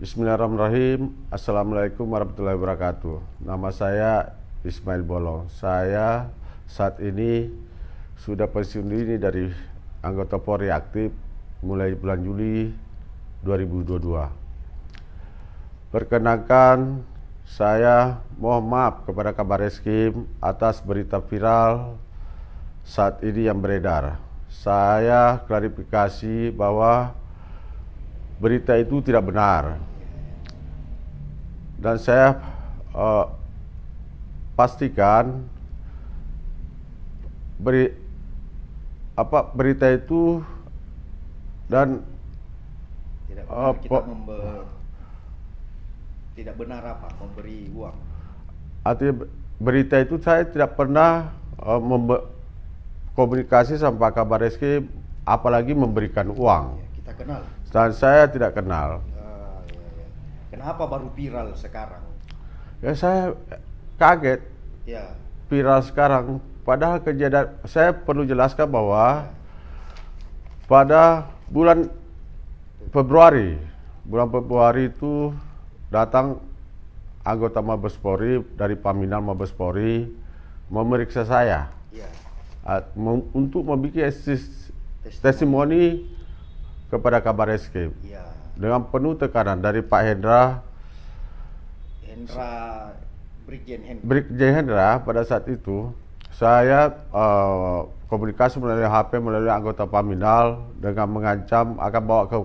Bismillahirrahmanirrahim. Assalamualaikum warahmatullahi wabarakatuh. Nama saya Ismail Bolong. Saya saat ini sudah pensiun dini dari anggota Polri aktif mulai bulan Juli 2022. Perkenankan saya mohon maaf kepada kabar atas berita viral saat ini yang beredar. Saya klarifikasi bahwa berita itu tidak benar dan saya uh, pastikan beri apa berita itu dan tidak benar uh, kita member, tidak benar apa memberi uang artinya berita itu saya tidak pernah uh, komunikasi sama Kabar Reskrim apalagi memberikan uang ya, kita kenal dan saya tidak kenal Kenapa baru viral sekarang? Ya saya kaget. Ya. Viral sekarang. Padahal kejadian saya perlu jelaskan bahwa ya. pada bulan Februari, bulan Februari itu datang anggota Mabes Polri dari Paminal Mabes Polri memeriksa saya ya. uh, mem untuk membuat testimoni kepada kabar eskrim. Ya dengan penuh tekanan dari Pak Hendra Hendra Brigjen Hendra Brigjen Hendra pada saat itu saya uh, komunikasi melalui HP melalui anggota Paminal dengan mengancam akan bawa ke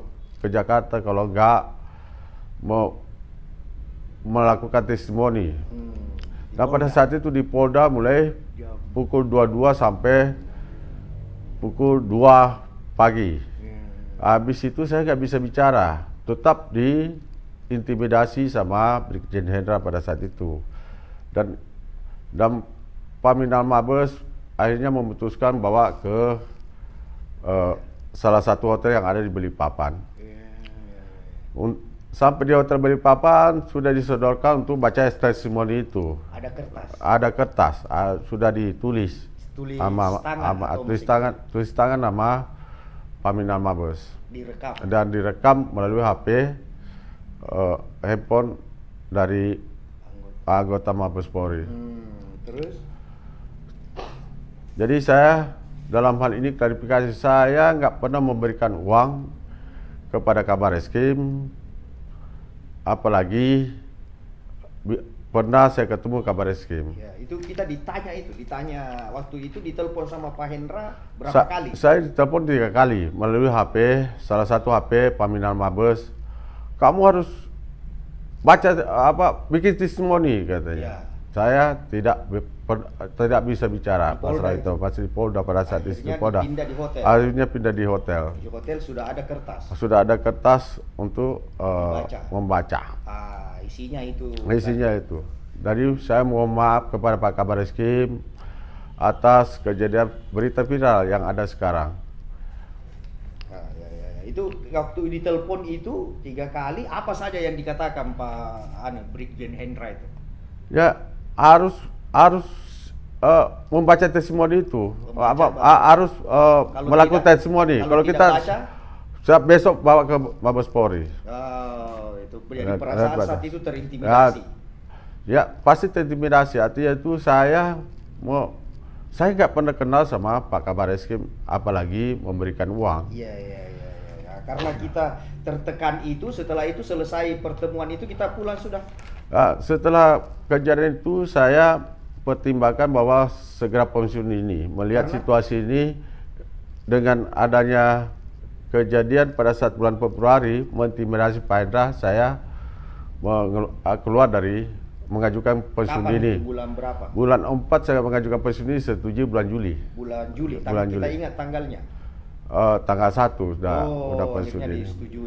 ke Jakarta kalau enggak mau melakukan testimoni. Hmm, Dan pada ya? saat itu di Polda mulai pukul 22 sampai pukul 2 pagi. Habis itu saya nggak bisa bicara, tetap diintimidasi sama Brigjen Hendra pada saat itu. Dan dan Paminal Mabes akhirnya memutuskan bawa ke uh, salah satu hotel yang ada di Balikpapan. Iya, iya, iya. Sampai di hotel Belipapan sudah disodorkan untuk baca testimoni itu. Ada kertas. Ada kertas, uh, sudah ditulis. Tulis sama, tangan. Sama, tulis tangan, tulis tangan nama Paminal Mabes. Direkam. Dan direkam melalui HP uh, eh, handphone dari anggota, anggota Mabes Polri. Hmm, terus? Jadi saya dalam hal ini klarifikasi saya nggak pernah memberikan uang kepada kabar eskrim apalagi Pernah saya ketemu kabar eskrim. Ya, itu kita ditanya itu, ditanya waktu itu ditelepon sama Pak Hendra berapa Sa kali? Saya ditelepon tiga kali melalui HP, salah satu HP Paminal Mabes. Kamu harus baca apa bikin testimoni katanya. Ya saya tidak per, tidak bisa bicara pasrah itu masih di Polda pada saat akhirnya itu Polda pindah di hotel. akhirnya pindah di hotel di hotel sudah ada kertas sudah ada kertas untuk uh, membaca, membaca. Ah, isinya itu isinya kan? itu dari saya mohon maaf kepada Pak Kabar Eskim atas kejadian berita viral yang ada sekarang ah, ya, ya, ya. itu waktu ditelepon itu tiga kali apa saja yang dikatakan Pak Anu Brigjen Hendra itu ya harus harus uh, membaca testimoni itu membaca, apa bahwa. harus uh, melakukan tidak, testimoni kalau, kalau kita baca, siap besok bawa ke Mabes Polri oh, itu jadi perasaan saat itu terintimidasi ya, ya pasti terintimidasi artinya itu saya mau saya nggak pernah kenal sama Pak Kabar Eskim apalagi memberikan uang iya iya iya karena kita tertekan itu setelah itu selesai pertemuan itu kita pulang sudah nah, setelah kejadian itu saya pertimbangkan bahwa segera pensiun ini melihat karena, situasi ini dengan adanya kejadian pada saat bulan Februari mengintimidasi Pak saya eh, keluar dari mengajukan pensiun ini. Bulan berapa? Bulan 4 saya mengajukan pensiun ini, setuju bulan Juli. Bulan Juli. Bulan Tapi Juli. kita ingat tanggalnya uh, tanggal 1 sudah oh, udah pensiun.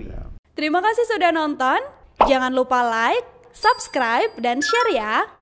Ya. Terima kasih sudah nonton. Jangan lupa like, subscribe dan share ya.